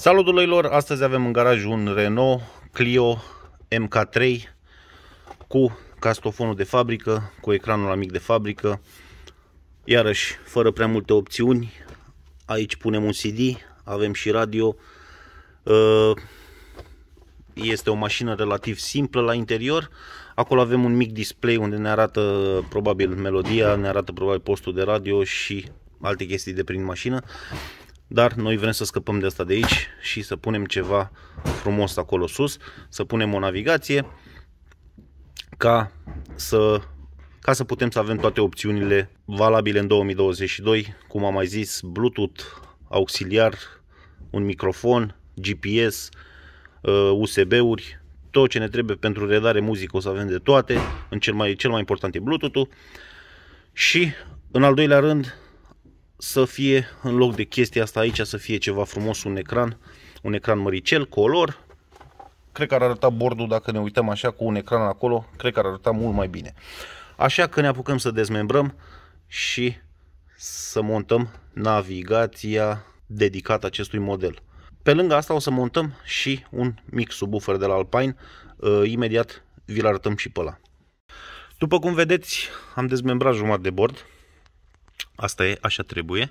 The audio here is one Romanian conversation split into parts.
Salut lor, astăzi avem în garaj un Renault Clio MK3 cu castofonul de fabrică, cu ecranul amic mic de fabrică, iarăși fără prea multe opțiuni, aici punem un CD, avem și radio, uh, este o mașină relativ simplă la interior, acolo avem un mic display unde ne arată probabil melodia, ne arată probabil postul de radio și alte chestii de prin mașină dar noi vrem să scăpăm de asta de aici și să punem ceva frumos acolo sus, să punem o navigație ca să, ca să putem să avem toate opțiunile valabile în 2022, cum am mai zis, Bluetooth, auxiliar, un microfon, GPS, USB-uri, uh, tot ce ne trebuie pentru redare muzică o să avem de toate, în cel mai, cel mai important e Bluetooth-ul și în al doilea rând să fie, în loc de chestia asta aici, să fie ceva frumos, un ecran, un ecran măricel, color. Cred că ar arăta bordul, dacă ne uităm așa, cu un ecran acolo, cred că ar arăta mult mai bine. Așa că ne apucăm să dezmembrăm și să montăm navigația dedicată acestui model. Pe lângă asta o să montăm și un mic subwoofer de la Alpine, uh, imediat vi-l arătăm și pe ăla. După cum vedeți, am dezmembrat jumătate de bord, Asta e, așa trebuie.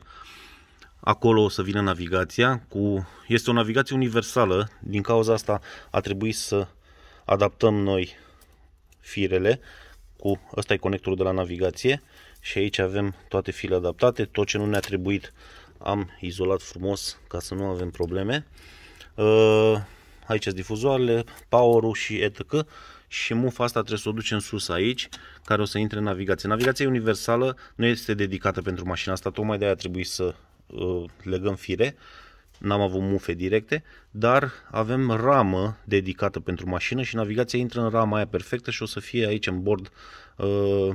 Acolo o să vină navigația. Cu... Este o navigație universală. Din cauza asta a trebuit să adaptăm noi firele. Cu... asta e conectorul de la navigație. Și aici avem toate firele adaptate. Tot ce nu ne-a trebuit am izolat frumos ca să nu avem probleme. Uh aici sunt difuzoarele, power-ul și etc. Și mufa asta trebuie să o ducem sus aici, care o să intre în navigație. Navigația universală nu este dedicată pentru mașina asta, tocmai de aia trebuie să uh, legăm fire. N-am avut mufe directe, dar avem ramă dedicată pentru mașină și navigația intră în rama aia perfectă și o să fie aici în bord uh,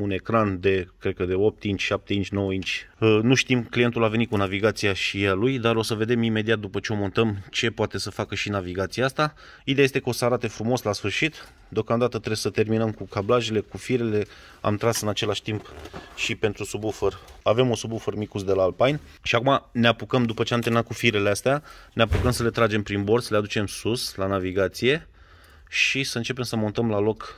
un ecran de, cred că de 8 inch, 7 inch, 9 inch. Nu știm, clientul a venit cu navigația și a lui, dar o să vedem imediat după ce o montăm ce poate să facă și navigația asta. Ideea este că o să arate frumos la sfârșit. Deocamdată trebuie să terminăm cu cablajele, cu firele. Am tras în același timp și pentru subwoofer. Avem un subwoofer micus de la Alpine și acum ne apucăm, după ce am terminat cu firele astea, ne apucăm să le tragem prin bord, să le aducem sus la navigație și să începem să montăm la loc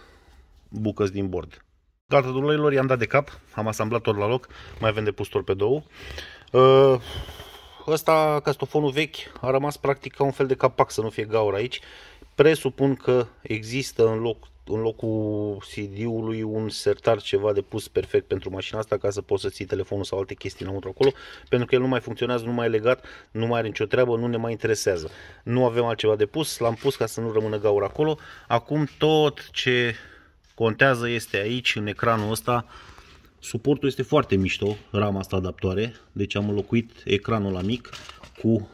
bucăți din bord. Gata, duloilor, i-am dat de cap, am asamblat tot la loc, mai avem de pus două. Uh, ăsta, castofonul vechi, a rămas practic ca un fel de capac să nu fie gaură aici. Presupun că există în, loc, în locul CD-ului un sertar ceva de pus perfect pentru mașina asta ca să poți să ții telefonul sau alte chestii înăuntru acolo, pentru că el nu mai funcționează, nu mai e legat, nu mai are nicio treabă, nu ne mai interesează. Nu avem altceva de pus, l-am pus ca să nu rămână gaură acolo. Acum tot ce contează este aici, în ecranul ăsta, suportul este foarte mișto, rama asta adaptoare, deci am înlocuit ecranul la mic cu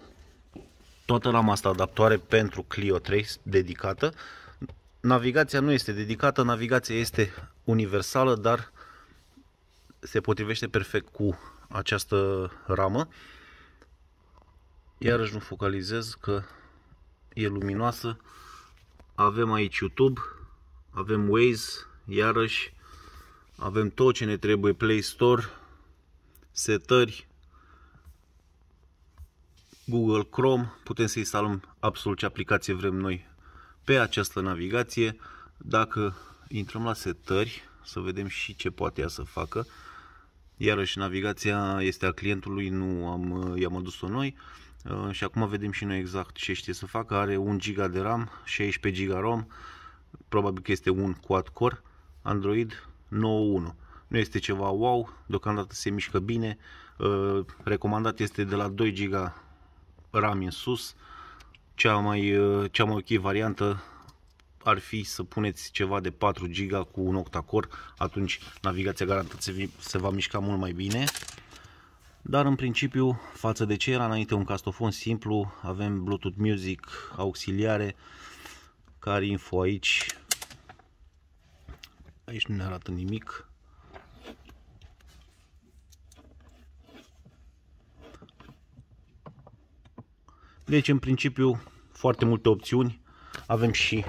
toată rama asta adaptoare pentru Clio 3 dedicată. Navigația nu este dedicată, navigația este universală, dar se potrivește perfect cu această ramă. Iarăși nu focalizez că e luminoasă. Avem aici YouTube, avem Waze, iarăși avem tot ce ne trebuie, Play Store, setări, Google Chrome, putem să instalăm absolut ce aplicație vrem noi pe această navigație. Dacă intrăm la setări, să vedem și ce poate ea să facă. Iarăși, navigația este a clientului, nu am, i-am adus-o noi. Uh, și acum vedem și noi exact ce știe să facă. Are 1 GB de RAM, 16 GB ROM, probabil că este un quad-core Android 9.1. Nu este ceva wow, deocamdată se mișcă bine, ă, recomandat este de la 2 GB RAM în sus, cea mai, ă, cea mai ok variantă ar fi să puneți ceva de 4 GB cu un octacore, atunci navigația garantat se, se va mișca mult mai bine. Dar în principiu, față de ce era înainte un castofon simplu, avem Bluetooth Music, auxiliare, care info aici? Aici nu ne arată nimic. Deci, în principiu, foarte multe opțiuni. Avem și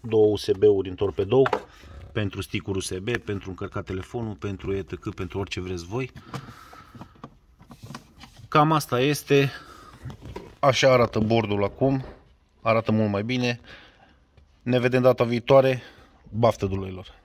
două USB-uri în torpedou pentru sticuri USB, pentru încărca telefonul, pentru etc, pentru orice vreți voi. Cam asta este. Așa arată bordul acum. Arată mult mai bine. Ne vedem data viitoare. Baftă dulăilor! lor!